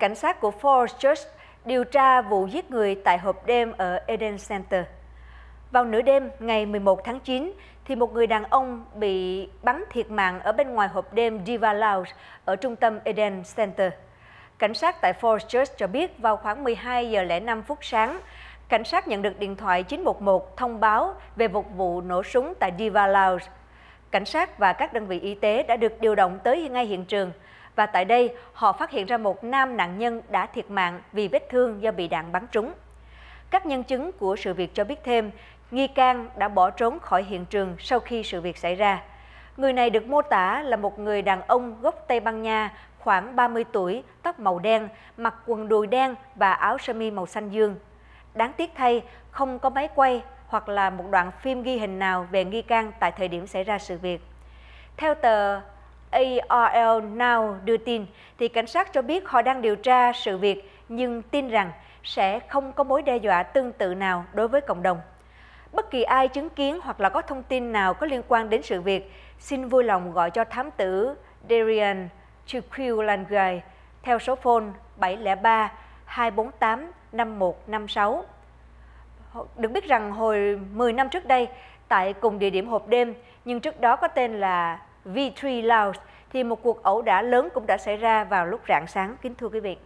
Cảnh sát của Fort Church điều tra vụ giết người tại hộp đêm ở Eden Center. Vào nửa đêm ngày 11 tháng 9, thì một người đàn ông bị bắn thiệt mạng ở bên ngoài hộp đêm Diva Lounge ở trung tâm Eden Center. Cảnh sát tại Fort Church cho biết vào khoảng 12 giờ lẻ 5 phút sáng, cảnh sát nhận được điện thoại 911 thông báo về một vụ nổ súng tại Diva Lounge. Cảnh sát và các đơn vị y tế đã được điều động tới ngay hiện trường và tại đây họ phát hiện ra một nam nạn nhân đã thiệt mạng vì vết thương do bị đạn bắn trúng. Các nhân chứng của sự việc cho biết thêm, nghi can đã bỏ trốn khỏi hiện trường sau khi sự việc xảy ra. Người này được mô tả là một người đàn ông gốc Tây Ban Nha, khoảng 30 tuổi, tóc màu đen, mặc quần đùi đen và áo sơ mi màu xanh dương. Đáng tiếc thay, không có máy quay hoặc là một đoạn phim ghi hình nào về nghi can tại thời điểm xảy ra sự việc. Theo tờ ARL Now đưa tin, thì cảnh sát cho biết họ đang điều tra sự việc nhưng tin rằng sẽ không có mối đe dọa tương tự nào đối với cộng đồng. Bất kỳ ai chứng kiến hoặc là có thông tin nào có liên quan đến sự việc, xin vui lòng gọi cho thám tử Darian Chukwulangai theo số phone 703 248 5156. Được biết rằng hồi 10 năm trước đây, tại cùng địa điểm hộp đêm, nhưng trước đó có tên là V3 Lounge thì một cuộc ẩu đả lớn cũng đã xảy ra vào lúc rạng sáng. Kính thưa quý vị.